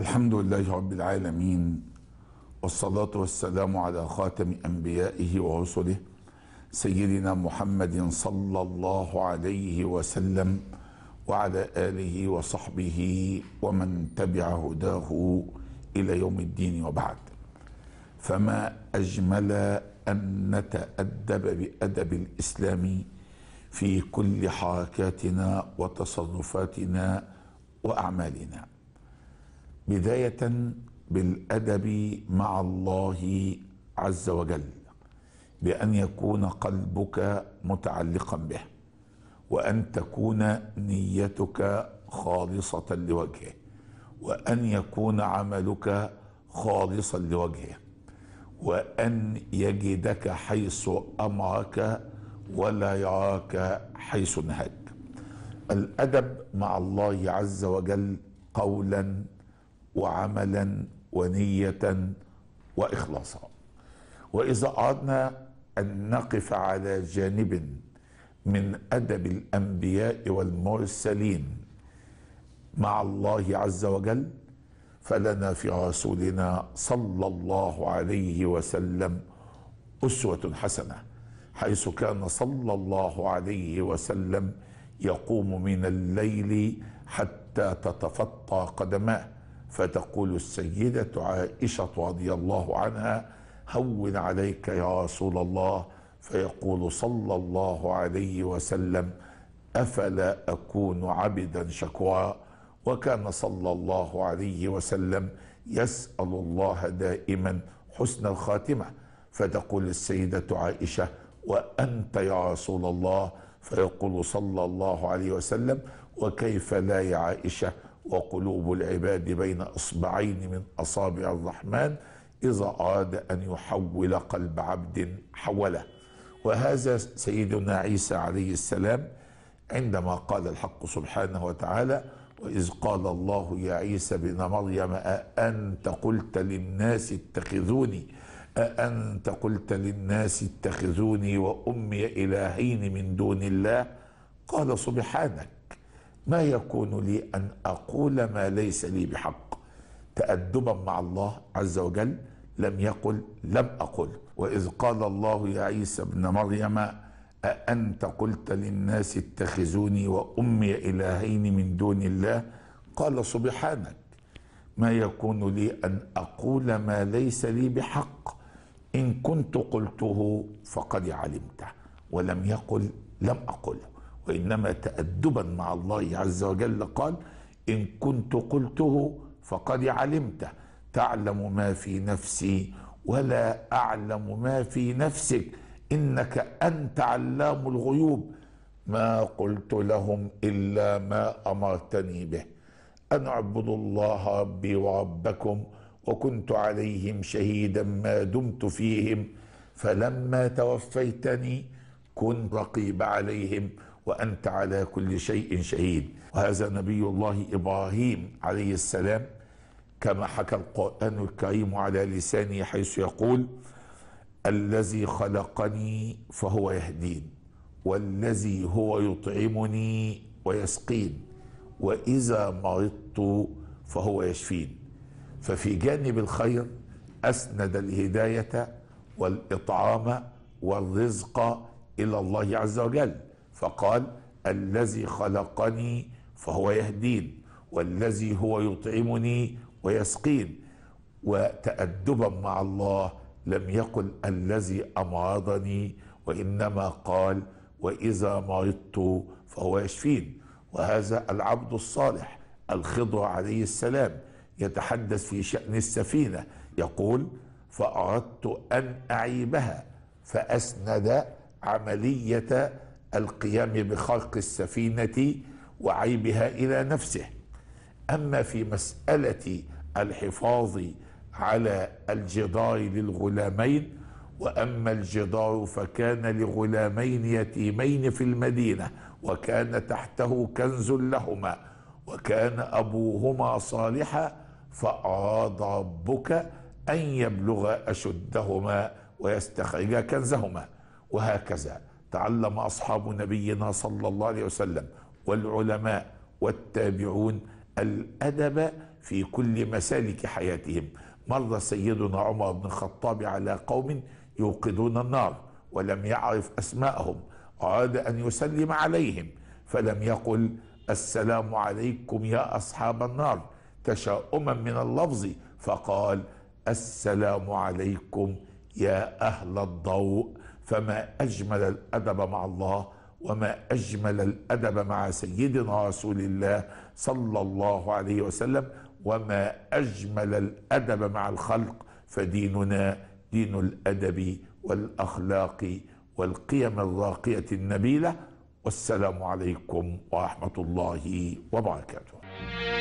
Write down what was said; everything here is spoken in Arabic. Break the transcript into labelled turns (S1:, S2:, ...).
S1: الحمد لله رب العالمين والصلاة والسلام على خاتم أنبيائه ورسله سيدنا محمد صلى الله عليه وسلم وعلى آله وصحبه ومن تبع هداه إلى يوم الدين وبعد فما أجمل أن نتأدب بأدب الإسلام في كل حركاتنا وتصرفاتنا وأعمالنا بدايه بالادب مع الله عز وجل بان يكون قلبك متعلقا به وان تكون نيتك خالصه لوجهه وان يكون عملك خالصا لوجهه وان يجدك حيث امرك ولا يراك حيث نهاك الادب مع الله عز وجل قولا وعملا ونيه واخلاصا واذا اردنا ان نقف على جانب من ادب الانبياء والمرسلين مع الله عز وجل فلنا في رسولنا صلى الله عليه وسلم اسوه حسنه حيث كان صلى الله عليه وسلم يقوم من الليل حتى تتفطى قدماه فتقول السيدة عائشة رضي الله عنها هون عليك يا رسول الله فيقول صلى الله عليه وسلم أفلا أكون عبدا شكوى وكان صلى الله عليه وسلم يسأل الله دائما حسن الخاتمة فتقول السيدة عائشة وأنت يا رسول الله فيقول صلى الله عليه وسلم وكيف لا يا عائشة وقلوب العباد بين اصبعين من اصابع الرحمن اذا اراد ان يحول قلب عبد حوله وهذا سيدنا عيسى عليه السلام عندما قال الحق سبحانه وتعالى واذ قال الله يا عيسى ابن مريم اانت قلت للناس اتخذوني أأنت قلت للناس اتخذوني وأمي إلهين من دون الله قال سبحانك ما يكون لي أن أقول ما ليس لي بحق تأدبا مع الله عز وجل لم يقل لم أقل وإذ قال الله يا عيسى ابن مريم أأنت قلت للناس اتخذوني وأمي إلهين من دون الله قال سبحانك ما يكون لي أن أقول ما ليس لي بحق إن كنت قلته فقد علمته ولم يقل لم أقله وإنما تأدبا مع الله عز وجل قال إن كنت قلته فقد علمته تعلم ما في نفسي ولا أعلم ما في نفسك إنك أنت علام الغيوب ما قلت لهم إلا ما أمرتني به أن اعبدوا الله ربي وربكم وكنت عليهم شهيدا ما دمت فيهم فلما توفيتني كنت رقيب عليهم وأنت على كل شيء شهيد وهذا نبي الله إبراهيم عليه السلام كما حكى القرآن الكريم على لسانه حيث يقول الذي خلقني فهو يهدين والذي هو يطعمني ويسقين وإذا مرضت فهو يشفين ففي جانب الخير أسند الهداية والإطعام والرزق إلى الله عز وجل فقال الذي خلقني فهو يهدين والذي هو يطعمني ويسقين وتأدبا مع الله لم يقل الذي أمرضني وإنما قال وإذا مرضت فهو يشفين وهذا العبد الصالح الخضر عليه السلام يتحدث في شأن السفينة يقول فأردت أن أعيبها فأسند عملية القيام بخرق السفينة وعيبها إلى نفسه أما في مسألة الحفاظ على الجدار للغلامين وأما الجدار فكان لغلامين يتيمين في المدينة وكان تحته كنز لهما وكان أبوهما صالحا فأراد ربك أن يبلغ أشدهما ويستخرج كنزهما وهكذا تعلم اصحاب نبينا صلى الله عليه وسلم والعلماء والتابعون الادب في كل مسالك حياتهم مر سيدنا عمر بن الخطاب على قوم يوقدون النار ولم يعرف اسماءهم اراد ان يسلم عليهم فلم يقل السلام عليكم يا اصحاب النار تشاؤما من اللفظ فقال السلام عليكم يا اهل الضوء فما اجمل الادب مع الله وما اجمل الادب مع سيدنا رسول الله صلى الله عليه وسلم وما اجمل الادب مع الخلق فديننا دين الادب والاخلاق والقيم الراقيه النبيله والسلام عليكم ورحمه الله وبركاته